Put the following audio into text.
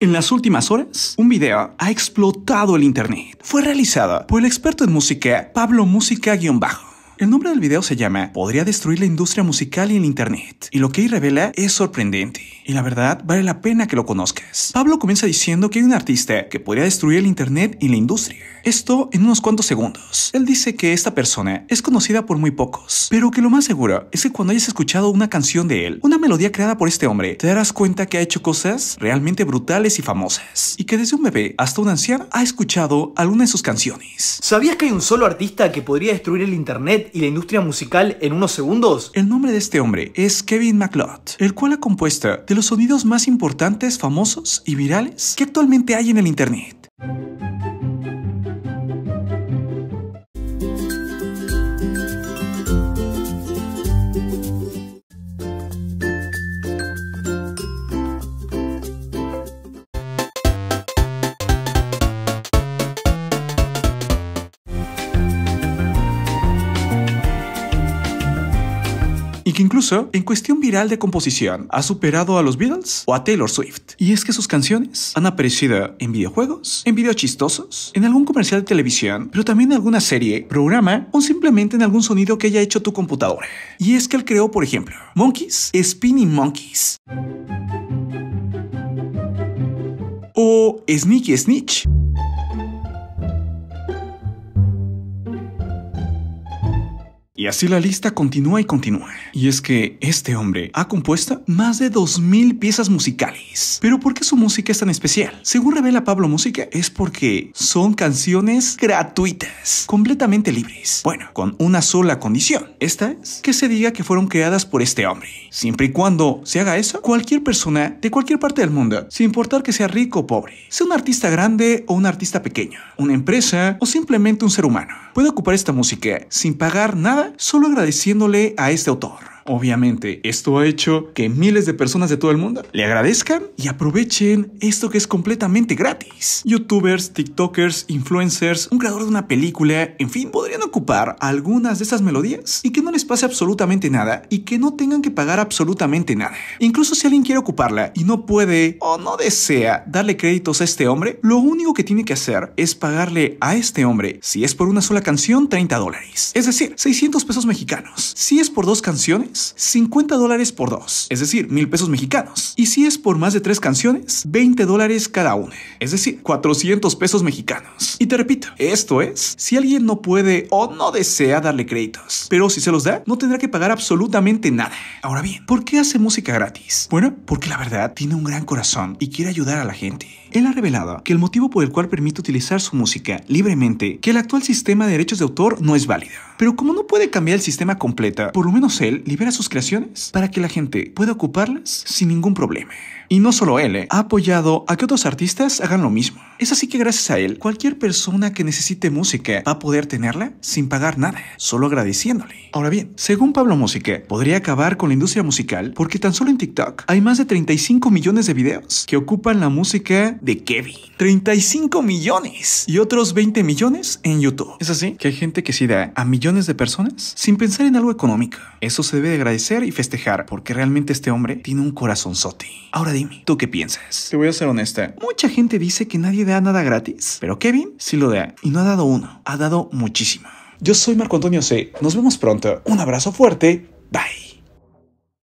En las últimas horas, un video ha explotado el internet. Fue realizado por el experto en música Pablo Música-Bajo el nombre del video se llama Podría destruir la industria musical y el Internet, y lo que ahí revela es sorprendente, y la verdad vale la pena que lo conozcas. Pablo comienza diciendo que hay un artista que podría destruir el Internet y la industria. Esto en unos cuantos segundos. Él dice que esta persona es conocida por muy pocos, pero que lo más seguro es que cuando hayas escuchado una canción de él, una melodía creada por este hombre, te darás cuenta que ha hecho cosas realmente brutales y famosas, y que desde un bebé hasta un anciano ha escuchado alguna de sus canciones. ¿Sabías que hay un solo artista que podría destruir el Internet y la industria musical en unos segundos? El nombre de este hombre es Kevin MacLeod, el cual ha compuesto de los sonidos más importantes, famosos y virales que actualmente hay en el internet. y que incluso, en cuestión viral de composición, ha superado a los Beatles o a Taylor Swift. Y es que sus canciones han aparecido en videojuegos, en videos chistosos, en algún comercial de televisión, pero también en alguna serie, programa o simplemente en algún sonido que haya hecho tu computadora. Y es que él creó, por ejemplo, Monkeys, Spinning Monkeys. O Sneaky Snitch. Y así la lista continúa y continúa. Y es que este hombre ha compuesto más de 2.000 piezas musicales. Pero ¿por qué su música es tan especial? Según revela Pablo Música, es porque son canciones gratuitas, completamente libres. Bueno, con una sola condición. Esta es que se diga que fueron creadas por este hombre. Siempre y cuando se haga eso, cualquier persona de cualquier parte del mundo, sin importar que sea rico o pobre, sea un artista grande o un artista pequeño, una empresa o simplemente un ser humano, puede ocupar esta música sin pagar nada solo agradeciéndole a este autor. Obviamente, esto ha hecho que miles de personas de todo el mundo le agradezcan y aprovechen esto que es completamente gratis. Youtubers, TikTokers, influencers, un creador de una película, en fin, podrían ocupar algunas de estas melodías y que no les pase absolutamente nada y que no tengan que pagar absolutamente nada. Incluso si alguien quiere ocuparla y no puede o no desea darle créditos a este hombre, lo único que tiene que hacer es pagarle a este hombre, si es por una sola canción, 30 dólares. Es decir, 600 pesos mexicanos. Si es por dos canciones, 50 dólares por dos, es decir, mil pesos mexicanos. Y si es por más de tres canciones, 20 dólares cada una, es decir, 400 pesos mexicanos. Y te repito, esto es si alguien no puede o no desea darle créditos, pero si se los da, no tendrá que pagar absolutamente nada. Ahora bien, ¿por qué hace música gratis? Bueno, porque la verdad tiene un gran corazón y quiere ayudar a la gente. Él ha revelado que el motivo por el cual permite utilizar su música libremente, que el actual sistema de derechos de autor no es válido. Pero como no puede cambiar el sistema completa, por lo menos él libera sus creaciones para que la gente pueda ocuparlas sin ningún problema. Y no solo él, ¿eh? ha apoyado a que otros artistas hagan lo mismo. Es así que gracias a él, cualquier persona que necesite música va a poder tenerla sin pagar nada, solo agradeciéndole. Ahora bien, según Pablo Música, podría acabar con la industria musical porque tan solo en TikTok hay más de 35 millones de videos que ocupan la música de Kevin. 35 millones y otros 20 millones en YouTube. Es así que hay gente que sí da a millones de personas sin pensar en algo económico. Eso se debe de agradecer y festejar porque realmente este hombre tiene un corazón soti. Ahora dime, ¿tú qué piensas? Te voy a ser honesta. Mucha gente dice que nadie da nada gratis, pero Kevin sí lo da y no ha dado uno, ha dado muchísimo. Yo soy Marco Antonio C. Nos vemos pronto. Un abrazo fuerte. Bye.